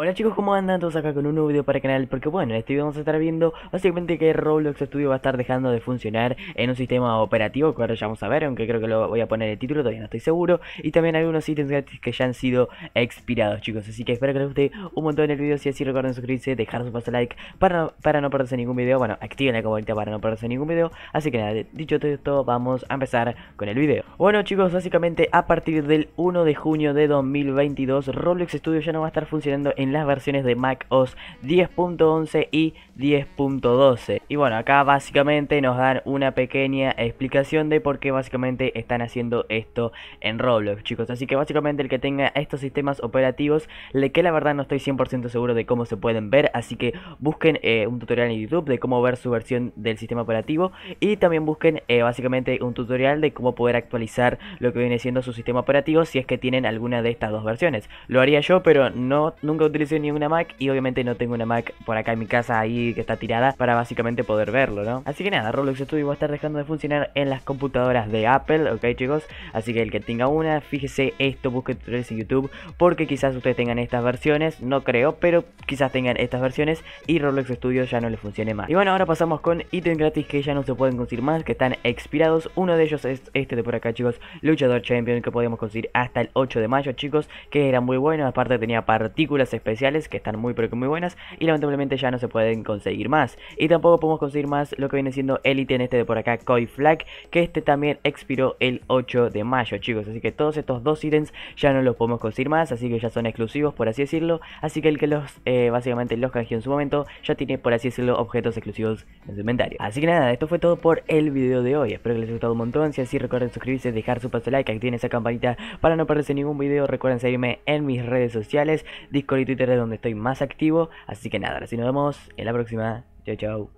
Hola chicos, ¿cómo andan? Todos acá con un nuevo video para el canal Porque bueno, en este video vamos a estar viendo Básicamente que Roblox Studio va a estar dejando de funcionar En un sistema operativo Que ahora ya vamos a ver, aunque creo que lo voy a poner en el título Todavía no estoy seguro, y también algunos ítems gratis Que ya han sido expirados chicos Así que espero que les guste un montón el video Si así recuerden suscribirse, dejar su paso like Para para no perderse ningún video, bueno, activen la campanita Para no perderse ningún video, así que nada Dicho todo esto, vamos a empezar con el video Bueno chicos, básicamente a partir del 1 de junio de 2022 Roblox Studio ya no va a estar funcionando en las versiones de Mac OS 10.11 y 10.12. Y bueno, acá básicamente nos dan una pequeña explicación de por qué básicamente están haciendo esto en Roblox, chicos. Así que básicamente el que tenga estos sistemas operativos, le que la verdad no estoy 100% seguro de cómo se pueden ver, así que busquen eh, un tutorial en YouTube de cómo ver su versión del sistema operativo y también busquen eh, básicamente un tutorial de cómo poder actualizar lo que viene siendo su sistema operativo si es que tienen alguna de estas dos versiones. Lo haría yo, pero no nunca utilizo ni una Mac y obviamente no tengo una Mac por acá en mi casa ahí que está tirada para básicamente poder verlo, ¿no? Así que nada, Roblox Studio va a estar dejando de funcionar en las computadoras de Apple, ¿ok chicos? Así que el que tenga una, fíjese esto, busque tutoriales en YouTube porque quizás ustedes tengan estas versiones, no creo, pero quizás tengan estas versiones y Roblox Studio ya no les funcione más. Y bueno, ahora pasamos con ítems gratis que ya no se pueden conseguir más, que están expirados. Uno de ellos es este de por acá chicos, Luchador Champion que podíamos conseguir hasta el 8 de mayo chicos, que era muy bueno, aparte tenía partículas especiales que están muy pero que muy buenas y lamentablemente ya no se pueden conseguir más. Y tampoco podemos conseguir más lo que viene siendo El ítem este de por acá, Koi Flag, que este también expiró el 8 de mayo, chicos. Así que todos estos dos ítems ya no los podemos conseguir más, así que ya son exclusivos, por así decirlo. Así que el que los, eh, básicamente los canjeó en su momento, ya tiene, por así decirlo, objetos exclusivos en su inventario. Así que nada, esto fue todo por el video de hoy. Espero que les haya gustado un montón. Si así, recuerden suscribirse, dejar su paso like, activen esa campanita para no perderse ningún video. Recuerden seguirme en mis redes sociales, Discord Twitter es donde estoy más activo. Así que nada, así nos vemos en la próxima. Chao, chao.